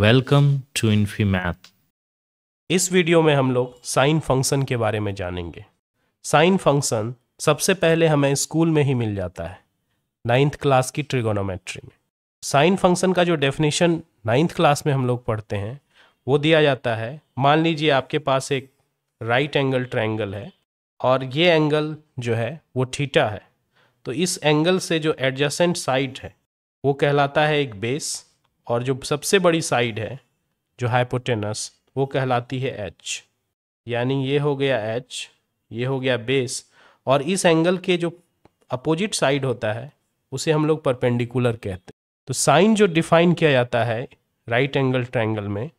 welcome to Infy math इस video में हम लोग साइन फंक्शन के बारे में जानेंगे साइन फंक्शन सबसे पहले हमें स्कूल में ही मिल जाता है नाइन्थ क्लास की ट्रिगोनोमेट्री में साइन फंक्शन का जो डेफिनेशन नाइन्थ क्लास में हम लोग पढ़ते हैं वो दिया जाता है मान लीजिए आपके पास एक राइट एंगल ट्रायंगल है और ये एंगल जो है वो ठीटा है तो इस एंगल से जो एडजस्टेंट साइड है वो कहलाता है एक बेस और जो सबसे बड़ी साइड है जो हाइपोटेनस वो कहलाती है एच यानी ये हो गया एच ये हो गया बेस और इस एंगल के जो अपोजिट साइड होता है उसे हम लोग परपेंडिकुलर कहते हैं तो साइन जो डिफाइन किया जाता है राइट एंगल ट्रायंगल में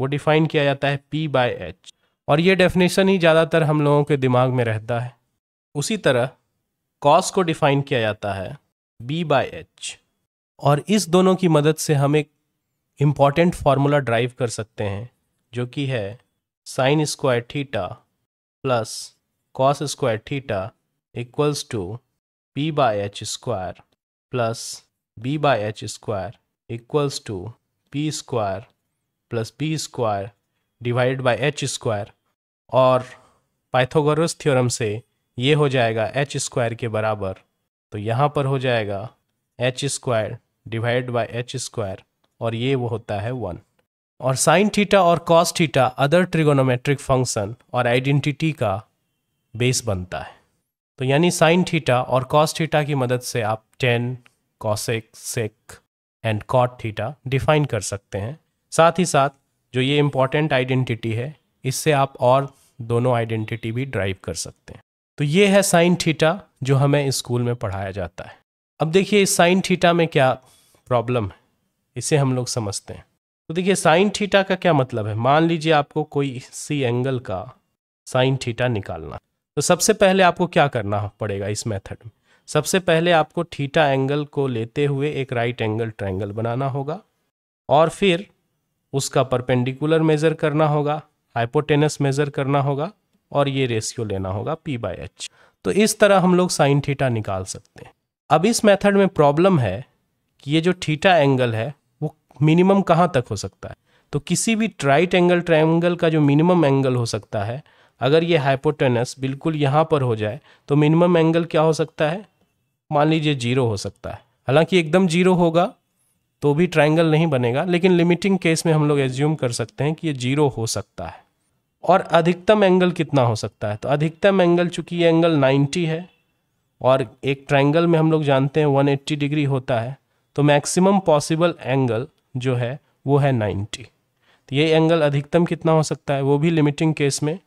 वो डिफाइन किया जाता है पी बाय एच और ये डेफिनेशन ही ज़्यादातर हम लोगों के दिमाग में रहता है उसी तरह कॉस को डिफाइन किया जाता है बी बाय एच और इस दोनों की मदद से हम एक इम्पॉर्टेंट फार्मूला ड्राइव कर सकते हैं जो कि है sine square theta plus cos square theta equals to P by H square plus B by H square equals to P square plus B square divide by H square और Pythagoras theorem से ये हो जाएगा H square के बराबर तो यहाँ पर हो जाएगा H square divide by H square और ये वो होता है वन और साइन थीटा और cos theta other trigonometric function और आइडेंटिटी का बेस बनता है तो यानी साइन थीटा और कॉस थीटा की मदद से आप tan cosec sec and cot theta define कर सकते हैं साथ ही साथ जो ये इम्पॉर्टेंट आइडेंटिटी है इससे आप और दोनों आइडेंटिटी भी ड्राइव कर सकते हैं तो ये है साइन थीटा जो हमें स्कूल में पढ़ाया जाता है अब देखिए इस साइन थीटा में क्या प्रॉब्लम है इसे हम लोग समझते हैं तो देखिए साइन थीटा का क्या मतलब है मान लीजिए आपको कोई सी एंगल का साइन थीटा निकालना तो सबसे पहले आपको क्या करना पड़ेगा इस मेथड में सबसे पहले आपको थीटा एंगल को लेते हुए एक राइट एंगल ट्रायंगल बनाना होगा और फिर उसका परपेंडिकुलर मेज़र करना होगा हाइपोटेनस मेज़र करना होगा और ये रेशियो लेना होगा पी बाई एच तो इस तरह हम लोग साइन थीटा निकाल सकते हैं अब इस मेथड में प्रॉब्लम है कि ये जो थीटा एंगल है वो मिनिमम कहाँ तक हो सकता है तो किसी भी ट्राइट एंगल ट्राइंगल का जो मिनिमम एंगल हो सकता है अगर ये हाइपोटेनस बिल्कुल यहाँ पर हो जाए तो मिनिमम एंगल क्या हो सकता है मान लीजिए जीरो हो सकता है हालांकि एकदम जीरो होगा तो भी ट्राइंगल नहीं बनेगा लेकिन लिमिटिंग केस में हम लोग एज्यूम कर सकते हैं कि ये जीरो हो सकता है और अधिकतम एंगल कितना हो सकता है तो अधिकतम एंगल चूंकि ये एंगल 90 है और एक ट्राइंगल में हम लोग जानते हैं 180 डिग्री होता है तो मैक्सिमम पॉसिबल एंगल जो है वो है 90 तो ये एंगल अधिकतम कितना हो सकता है वो भी लिमिटिंग केस में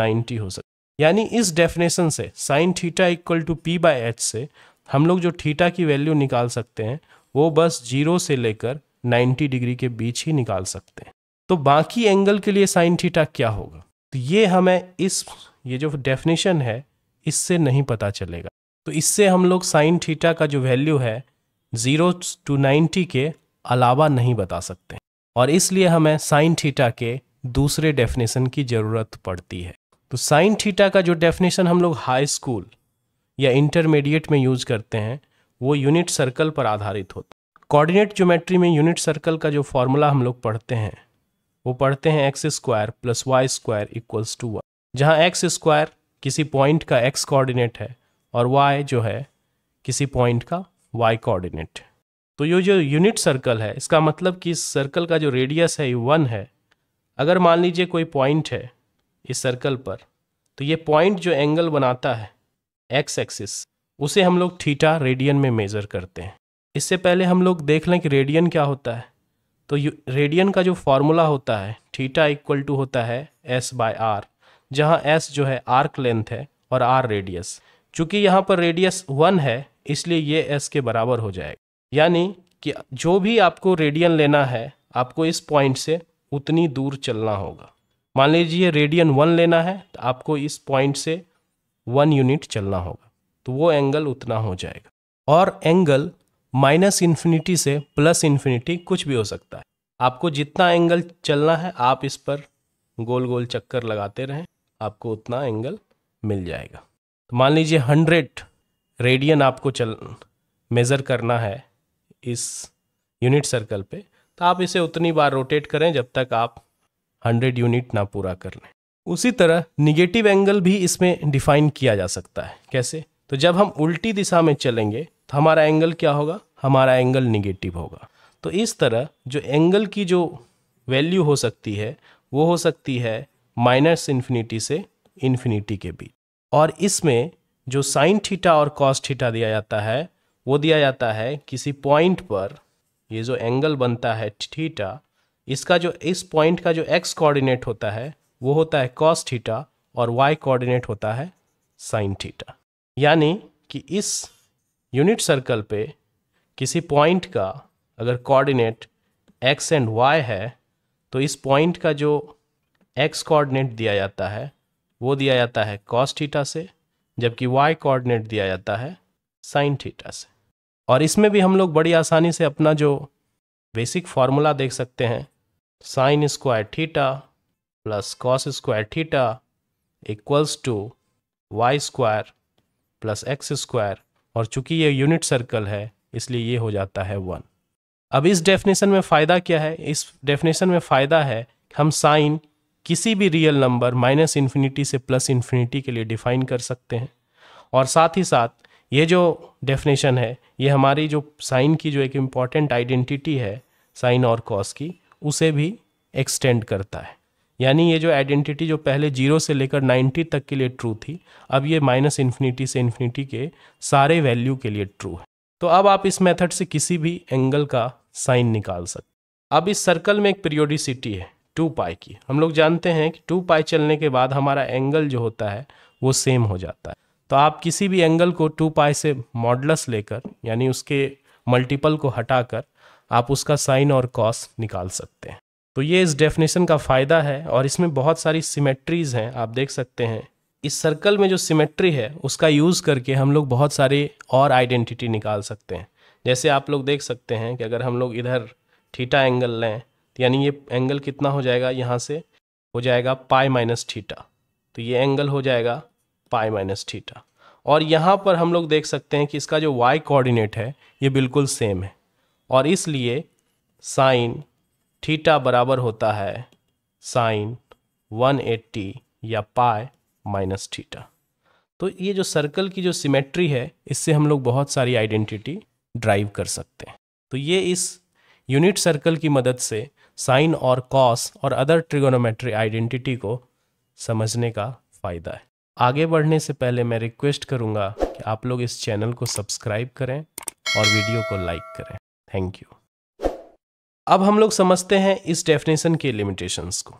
90 हो सकता है यानी इस डेफिनेशन से sine theta equal to P by H से हम लोग जो थीटा की वैल्यू निकाल सकते हैं वो बस जीरो से लेकर 90 डिग्री के बीच ही निकाल सकते हैं तो बाकी एंगल के लिए साइन थीटा क्या होगा तो ये हमें इस ये जो डेफिनेशन है इससे नहीं पता चलेगा तो इससे हम लोग साइन थीटा का जो वैल्यू है ज़ीरो टू नाइन्टी के अलावा नहीं बता सकते और इसलिए हमें साइन थीटा के दूसरे डेफिनेशन की ज़रूरत पड़ती है तो साइन थीटा का जो डेफिनेशन हम लोग हाई स्कूल या इंटरमीडिएट में यूज करते हैं वो यूनिट सर्कल पर आधारित होता है कोऑर्डिनेट ज्योमेट्री में यूनिट सर्कल का जो फॉर्मूला हम लोग पढ़ते हैं वो पढ़ते हैं X square plus Y square equals to one जहाँ एक्स स्क्वायर किसी पॉइंट का एक्स कोऑर्डिनेट है और वाई जो है किसी पॉइंट का वाई कोऑर्डिनेट तो ये जो यूनिट सर्कल है इसका मतलब कि इस सर्कल का जो रेडियस है ये वन है अगर मान लीजिए कोई पॉइंट है इस सर्कल पर तो ये पॉइंट जो एंगल बनाता है एक्स एक्सिस उसे हम लोग थीटा रेडियन में मेज़र करते हैं इससे पहले हम लोग देख लें कि रेडियन क्या होता है तो रेडियन का जो फॉर्मूला होता है थीटा इक्वल टू होता है एस बाय आर जहाँ एस जो है आर्क लेंथ है और आर रेडियस चूँकि यहाँ पर रेडियस वन है इसलिए ये एस के बराबर हो जाएगा यानी कि जो भी आपको रेडियन लेना है आपको इस पॉइंट से उतनी दूर चलना होगा मान लीजिए रेडियन वन लेना है तो आपको इस पॉइंट से वन यूनिट चलना होगा तो वो एंगल उतना हो जाएगा और एंगल माइनस इन्फिनिटी से प्लस इन्फिनिटी कुछ भी हो सकता है आपको जितना एंगल चलना है आप इस पर गोल गोल चक्कर लगाते रहें आपको उतना एंगल मिल जाएगा तो मान लीजिए हंड्रेड रेडियन आपको चल मेज़र करना है इस यूनिट सर्कल पे तो आप इसे उतनी बार रोटेट करें जब तक आप 100 यूनिट ना पूरा कर लें उसी तरह निगेटिव एंगल भी इसमें डिफाइन किया जा सकता है कैसे तो जब हम उल्टी दिशा में चलेंगे तो हमारा एंगल क्या होगा हमारा एंगल निगेटिव होगा तो इस तरह जो एंगल की जो वैल्यू हो सकती है वो हो सकती है माइनस इन्फिनिटी से इन्फिनिटी के बीच और इसमें जो साइन थीटा और कॉस थीटा दिया जाता है वो दिया जाता है किसी पॉइंट पर ये जो एंगल बनता है थीटा इसका जो इस पॉइंट का जो एक्स कोऑर्डिनेट होता है वो होता है कॉस थीटा और वाई कोऑर्डिनेट होता है साइन थीटा यानी कि इस यूनिट सर्कल पे किसी पॉइंट का अगर कोऑर्डिनेट एक्स एंड वाई है तो इस पॉइंट का जो एक्स कोऑर्डिनेट दिया जाता है वो दिया जाता है कॉस थीटा से जबकि y कोऑर्डिनेट दिया जाता है साइन थीटा से और इसमें भी हम लोग बड़ी आसानी से अपना जो बेसिक फार्मूला देख सकते हैं sine square theta plus cos square theta equals to Y square plus X square और चूंकि ये यूनिट सर्कल है इसलिए ये हो जाता है वन अब इस डेफिनेशन में फ़ायदा क्या है इस डेफिनेशन में फ़ायदा है हम साइन किसी भी रियल नंबर माइनस इन्फिनिटी से प्लस इन्फिनिटी के लिए डिफाइन कर सकते हैं और साथ ही साथ ये जो डेफिनेशन है ये हमारी जो साइन की जो एक इम्पॉर्टेंट आइडेंटिटी है साइन और कॉस की उसे भी एक्सटेंड करता है यानी ये जो आइडेंटिटी जो पहले जीरो से लेकर नाइन्टी तक के लिए ट्रू थी अब ये माइनस इन्फिनिटी से इन्फिनिटी के सारे वैल्यू के लिए ट्रू है तो अब आप इस मेथड से किसी भी एंगल का साइन निकाल सकते अब इस सर्कल में एक पीरियोडिसिटी है टू पाई की हम लोग जानते हैं कि टू पाई चलने के बाद हमारा एंगल जो होता है वो सेम हो जाता है तो आप किसी भी एंगल को टू पाई से मॉडलस लेकर यानी उसके मल्टीपल को हटाकर आप उसका साइन और कॉस निकाल सकते हैं तो ये इस डेफिनेशन का फ़ायदा है और इसमें बहुत सारी सिमेट्रीज हैं आप देख सकते हैं इस सर्कल में जो सिमेट्री है उसका यूज़ करके हम लोग बहुत सारे और आइडेंटिटी निकाल सकते हैं जैसे आप लोग देख सकते हैं कि अगर हम लोग इधर थीटा एंगल लें तो यानी ये एंगल कितना हो जाएगा यहाँ से हो जाएगा पाई माइनस थीटा तो ये एंगल हो जाएगा पाई माइनस थीटा और यहाँ पर हम लोग देख सकते हैं कि इसका जो वाई कोऑर्डिनेट है ये बिल्कुल सेम है और इसलिए साइन थीटा बराबर होता है साइन 180 या पाए माइनस थीटा तो ये जो सर्कल की जो सिमेट्री है इससे हम लोग बहुत सारी आइडेंटिटी ड्राइव कर सकते हैं तो ये इस यूनिट सर्कल की मदद से साइन और कॉस और अदर ट्रिगोनोमेट्री आइडेंटिटी को समझने का फ़ायदा है आगे बढ़ने से पहले मैं रिक्वेस्ट करूँगा कि आप लोग इस चैनल को सब्सक्राइब करें और वीडियो को लाइक करें थैंक यू अब हम लोग समझते हैं इस डेफिनेशन के लिमिटेशंस को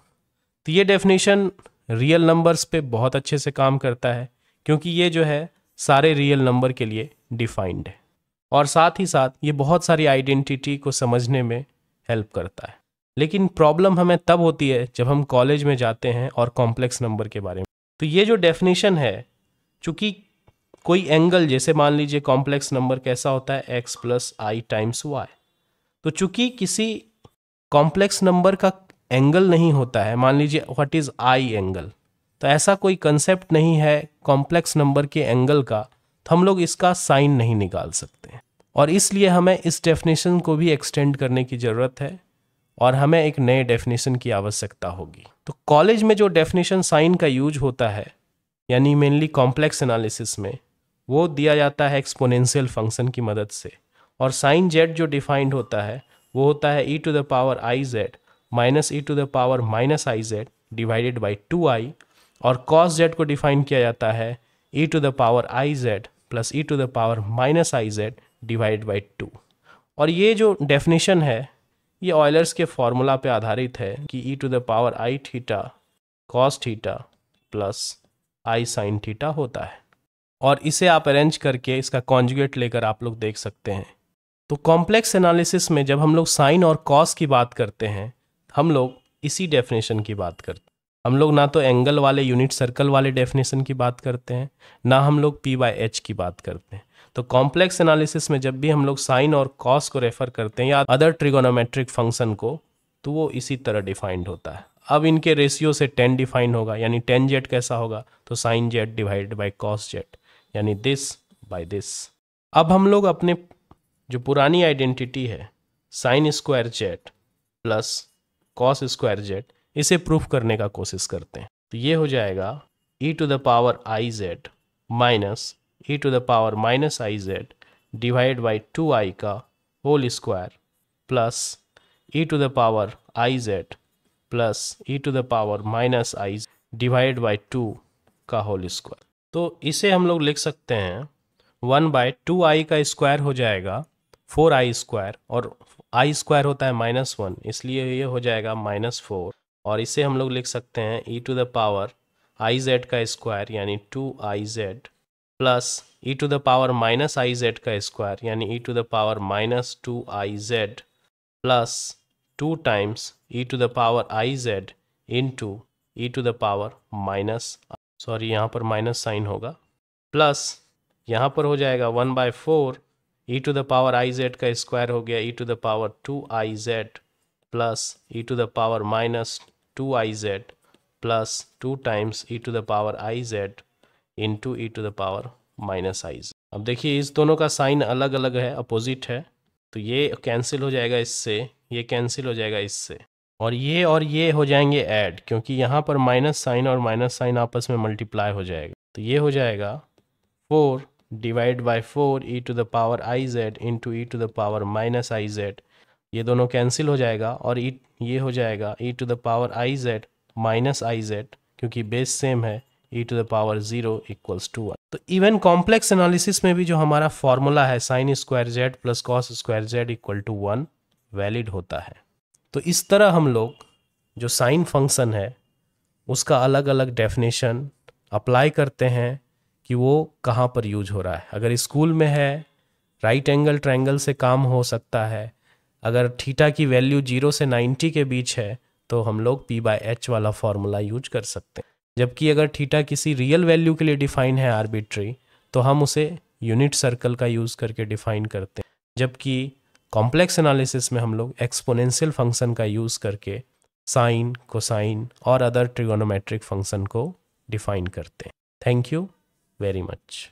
तो ये डेफिनेशन रियल नंबर्स पे बहुत अच्छे से काम करता है क्योंकि ये जो है सारे रियल नंबर के लिए डिफाइंड है और साथ ही साथ ये बहुत सारी आइडेंटिटी को समझने में हेल्प करता है लेकिन प्रॉब्लम हमें तब होती है जब हम कॉलेज में जाते हैं और कॉम्प्लेक्स नंबर के बारे में तो ये जो डेफिनेशन है चूँकि कोई एंगल जैसे मान लीजिए कॉम्प्लेक्स नंबर कैसा होता है X plus I times Y तो चूँकि किसी कॉम्प्लेक्स नंबर का एंगल नहीं होता है मान लीजिए व्हाट इज़ आई एंगल तो ऐसा कोई कंसेप्ट नहीं है कॉम्प्लेक्स नंबर के एंगल का तो हम लोग इसका साइन नहीं निकाल सकते और इसलिए हमें इस डेफिनेशन को भी एक्सटेंड करने की ज़रूरत है और हमें एक नए डेफिनेशन की आवश्यकता होगी तो कॉलेज में जो डेफिनेशन साइन का यूज होता है यानी मेनली कॉम्प्लेक्स एनालिसिस में वो दिया जाता है एक्सपोनेंशियल फंक्शन की मदद से और साइन जेड जो डिफाइंड होता है वो होता है E to the power I Z minus E to the power minus I Z divided by two I और कॉस जेड को डिफाइन किया जाता है E to the power I Z plus E to the power minus I Z divide by two और ये जो definition है ये ऑयलर्स के फॉर्मूला पे आधारित है कि E to the power I theta cos theta plus I sine theta होता है और इसे आप अरेंज करके इसका कॉन्जुगेट लेकर आप लोग देख सकते हैं तो कॉम्प्लेक्स एनालिसिस में जब हम लोग साइन और कॉस की बात करते हैं हम लोग इसी डेफिनेशन की बात करते हैं हम लोग ना तो एंगल वाले यूनिट सर्कल वाले डेफिनेशन की बात करते हैं ना हम लोग पी बाई एच की बात करते हैं तो कॉम्प्लेक्स एनालिसिस में जब भी हम लोग साइन और कॉस को रेफर करते हैं या अदर ट्रिगोनोमेट्रिक फंक्शन को तो वो इसी तरह डिफाइंड होता है अब इनके रेशियो से टेन डिफाइन होगा यानी टेन जेट कैसा होगा तो sine Z divide by cos Z यानी दिस बाय दिस अब हम लोग अपने जो पुरानी आइडेंटिटी है sine square Z plus cos square Z इसे प्रूफ करने का कोशिश करते हैं तो ये हो जाएगा E to the power I Z minus E to the power minus I Z divide by two I का whole square plus E to the power I Z plus E to the power minus I divide by two का whole square तो इसे हम लोग लिख सकते हैं one by two I का स्क्वायर हो जाएगा फोर आई स्क्वायर और आई स्क्वायर होता है माइनस वन इसलिए ये हो जाएगा माइनस फोर और इसे हम लोग लिख सकते हैं E to the power I Z का स्क्वायर यानी two I Z plus E to the power minus I Z का स्क्वायर यानी E to the power minus two I Z plus two times E to the power I Z into E to the power minus sorry यहाँ पर minus sign होगा plus यहाँ पर हो जाएगा one by four E to the power I Z का square हो गया E to the power two I Z plus E to the power minus two I Z two times E to the power I Z into E to the power minus I Z अब देखिए इस दोनों का sign अलग अलग है opposite है तो ये कैंसिल हो जाएगा इससे ये कैंसिल हो जाएगा इससे और ये और ये हो जाएंगे ऐड क्योंकि यहाँ पर माइनस साइन और माइनस साइन आपस में मल्टीप्लाई हो जाएगा तो ये हो जाएगा four divide by four E to the power I Z into E to the power minus I Z ये दोनों कैंसिल हो जाएगा और ई e, ये हो जाएगा E to the power I Z minus I Z क्योंकि बेस सेम है E to the power zero equals to one तो इवन कॉम्प्लेक्स एनालिसिस में भी जो हमारा फॉर्मूला है sine square Z plus cos square Z equal to one valid होता है तो इस तरह हम लोग जो साइन फंक्शन है उसका अलग अलग डेफिनेशन अप्लाई करते हैं कि वो कहाँ पर यूज हो रहा है अगर स्कूल में है राइट एंगल ट्रायंगल से काम हो सकता है अगर थीटा की वैल्यू जीरो से नाइन्टी के बीच है तो हम लोग पी बाय एच वाला फॉर्मूला यूज कर सकते हैं जबकि अगर थीटा किसी रियल वैल्यू के लिए डिफाइन है आर्बिट्री तो हम उसे यूनिट सर्कल का यूज़ करके डिफाइन करते हैं जबकि कॉम्प्लेक्स एनालिसिस में हम लोग एक्सपोनेंशियल फंक्शन का यूज़ करके साइन कोसाइन और अदर ट्रिगोनोमेट्रिक फंक्शन को डिफाइन करते हैं थैंक यू वेरी मच